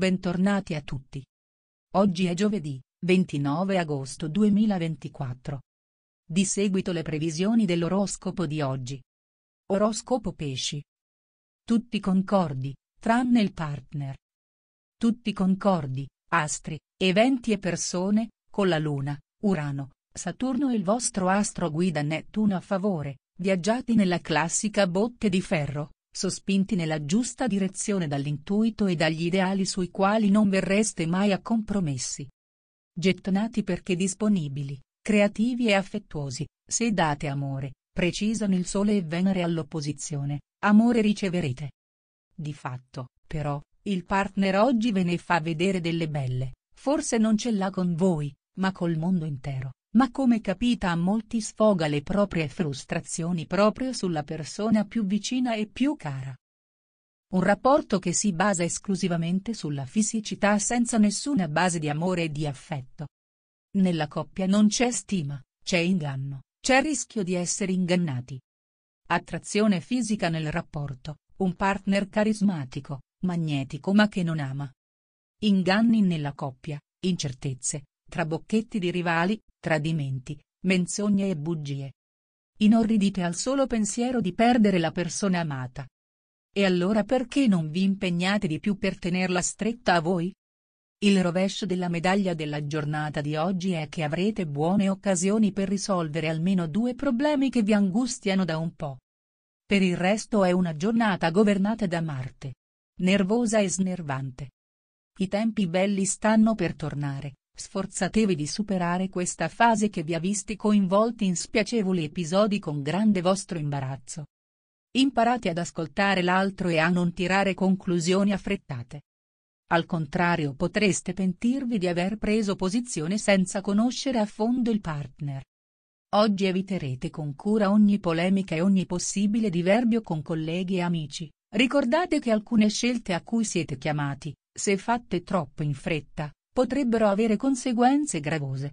Bentornati a tutti. Oggi è giovedì, 29 agosto 2024. Di seguito le previsioni dell'oroscopo di oggi. Oroscopo Pesci. Tutti concordi, tranne il partner. Tutti concordi, astri, eventi e persone, con la Luna, Urano, Saturno e il vostro astro guida Nettuno a favore, viaggiate nella classica botte di ferro, sospinti nella giusta direzione dall'intuito e dagli ideali sui quali non verreste mai a compromessi. Gettonati perché disponibili, creativi e affettuosi, se date amore, precisano il Sole e Venere all'opposizione, amore riceverete. Di fatto, però, il partner oggi ve ne fa vedere delle belle, forse non ce l'ha con voi, ma col mondo intero ma come capita a molti sfoga le proprie frustrazioni proprio sulla persona più vicina e più cara. Un rapporto che si basa esclusivamente sulla fisicità senza nessuna base di amore e di affetto. Nella coppia non c'è stima, c'è inganno, c'è rischio di essere ingannati. Attrazione fisica nel rapporto, un partner carismatico, magnetico ma che non ama. Inganni nella coppia, incertezze, tra bocchetti di rivali, tradimenti, menzogne e bugie. Inorridite al solo pensiero di perdere la persona amata. E allora perché non vi impegnate di più per tenerla stretta a voi? Il rovescio della medaglia della giornata di oggi è che avrete buone occasioni per risolvere almeno due problemi che vi angustiano da un po'. Per il resto è una giornata governata da Marte. Nervosa e snervante. I tempi belli stanno per tornare, Sforzatevi di superare questa fase che vi ha visti coinvolti in spiacevoli episodi con grande vostro imbarazzo. Imparate ad ascoltare l'altro e a non tirare conclusioni affrettate. Al contrario potreste pentirvi di aver preso posizione senza conoscere a fondo il partner. Oggi eviterete con cura ogni polemica e ogni possibile diverbio con colleghi e amici. Ricordate che alcune scelte a cui siete chiamati, se fatte troppo in fretta, potrebbero avere conseguenze gravose.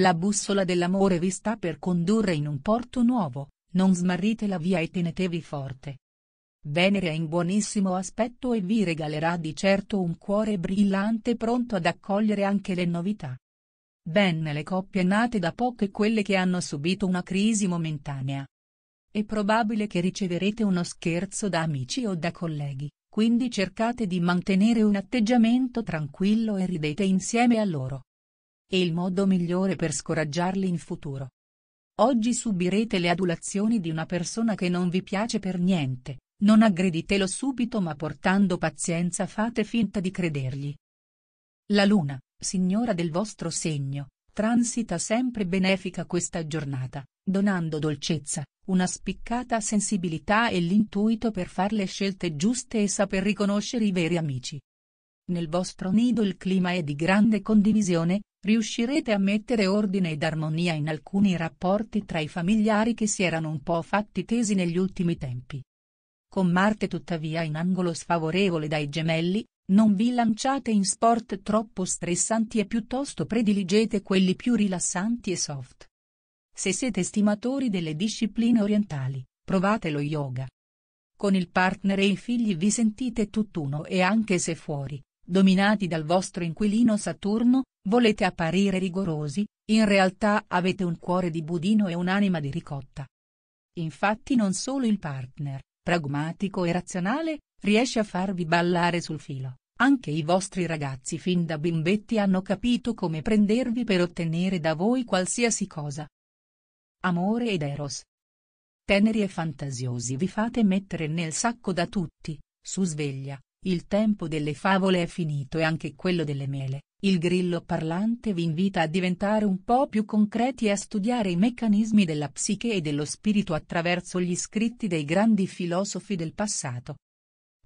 La bussola dell'amore vi sta per condurre in un porto nuovo, non smarrite la via e tenetevi forte. Venere è in buonissimo aspetto e vi regalerà di certo un cuore brillante pronto ad accogliere anche le novità. Bene le coppie nate da poco e quelle che hanno subito una crisi momentanea. È probabile che riceverete uno scherzo da amici o da colleghi quindi cercate di mantenere un atteggiamento tranquillo e ridete insieme a loro. È il modo migliore per scoraggiarli in futuro. Oggi subirete le adulazioni di una persona che non vi piace per niente, non aggreditelo subito ma portando pazienza fate finta di credergli. La luna, signora del vostro segno, Transita sempre benefica questa giornata, donando dolcezza, una spiccata sensibilità e l'intuito per far le scelte giuste e saper riconoscere i veri amici. Nel vostro nido il clima è di grande condivisione, riuscirete a mettere ordine ed armonia in alcuni rapporti tra i familiari che si erano un po' fatti tesi negli ultimi tempi. Con Marte tuttavia in angolo sfavorevole dai gemelli, non vi lanciate in sport troppo stressanti e piuttosto prediligete quelli più rilassanti e soft. Se siete stimatori delle discipline orientali, provate lo yoga. Con il partner e i figli vi sentite tutt'uno e anche se fuori, dominati dal vostro inquilino Saturno, volete apparire rigorosi, in realtà avete un cuore di budino e un'anima di ricotta. Infatti non solo il partner, pragmatico e razionale, Riesce a farvi ballare sul filo. Anche i vostri ragazzi fin da bimbetti hanno capito come prendervi per ottenere da voi qualsiasi cosa. Amore ed Eros. Teneri e fantasiosi vi fate mettere nel sacco da tutti, su sveglia, il tempo delle favole è finito e anche quello delle mele, il grillo parlante vi invita a diventare un po' più concreti e a studiare i meccanismi della psiche e dello spirito attraverso gli scritti dei grandi filosofi del passato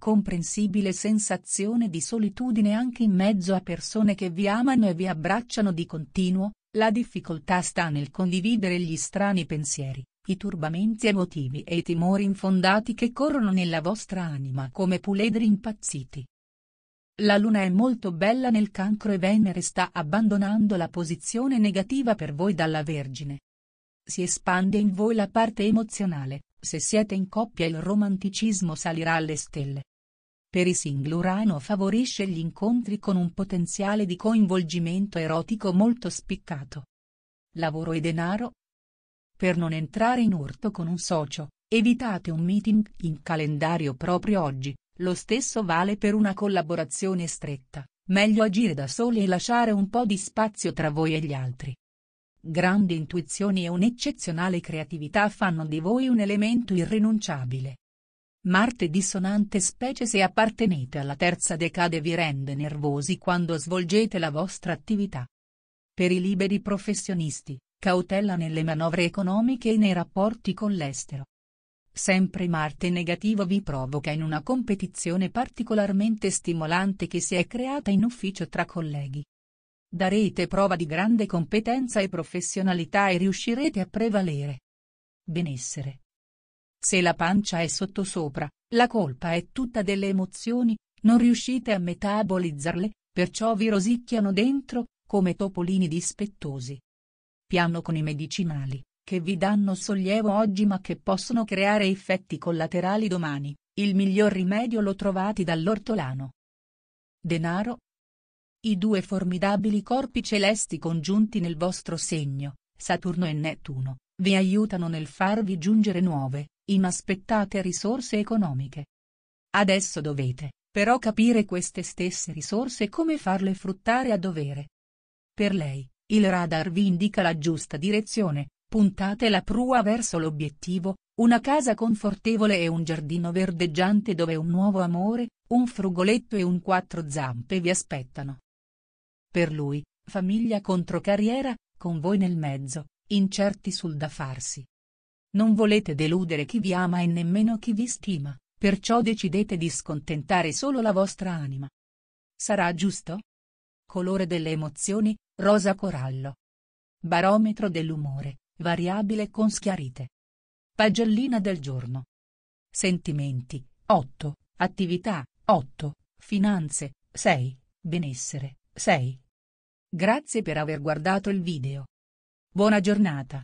comprensibile sensazione di solitudine anche in mezzo a persone che vi amano e vi abbracciano di continuo, la difficoltà sta nel condividere gli strani pensieri, i turbamenti emotivi e i timori infondati che corrono nella vostra anima come puledri impazziti. La luna è molto bella nel cancro e Venere sta abbandonando la posizione negativa per voi dalla Vergine. Si espande in voi la parte emozionale, se siete in coppia il romanticismo salirà alle stelle, per i single Urano favorisce gli incontri con un potenziale di coinvolgimento erotico molto spiccato. Lavoro e denaro? Per non entrare in urto con un socio, evitate un meeting in calendario proprio oggi, lo stesso vale per una collaborazione stretta, meglio agire da soli e lasciare un po' di spazio tra voi e gli altri. Grandi intuizioni e un'eccezionale creatività fanno di voi un elemento irrinunciabile. Marte dissonante specie se appartenete alla terza decade vi rende nervosi quando svolgete la vostra attività. Per i liberi professionisti, cautela nelle manovre economiche e nei rapporti con l'estero. Sempre Marte negativo vi provoca in una competizione particolarmente stimolante che si è creata in ufficio tra colleghi. Darete prova di grande competenza e professionalità e riuscirete a prevalere. Benessere se la pancia è sottosopra, la colpa è tutta delle emozioni, non riuscite a metabolizzarle, perciò vi rosicchiano dentro, come topolini dispettosi. Piano con i medicinali, che vi danno sollievo oggi ma che possono creare effetti collaterali domani, il miglior rimedio lo trovate dall'ortolano. Denaro. I due formidabili corpi celesti congiunti nel vostro segno, Saturno e Nettuno, vi aiutano nel farvi giungere nuove, inaspettate risorse economiche. Adesso dovete, però capire queste stesse risorse e come farle fruttare a dovere. Per lei, il radar vi indica la giusta direzione, puntate la prua verso l'obiettivo, una casa confortevole e un giardino verdeggiante dove un nuovo amore, un frugoletto e un quattro zampe vi aspettano. Per lui, famiglia contro carriera, con voi nel mezzo, incerti sul da farsi, non volete deludere chi vi ama e nemmeno chi vi stima, perciò decidete di scontentare solo la vostra anima. Sarà giusto? Colore delle emozioni, rosa corallo. Barometro dell'umore, variabile con schiarite. Pagellina del giorno. Sentimenti, 8, attività, 8, finanze, 6, benessere, 6. Grazie per aver guardato il video. Buona giornata.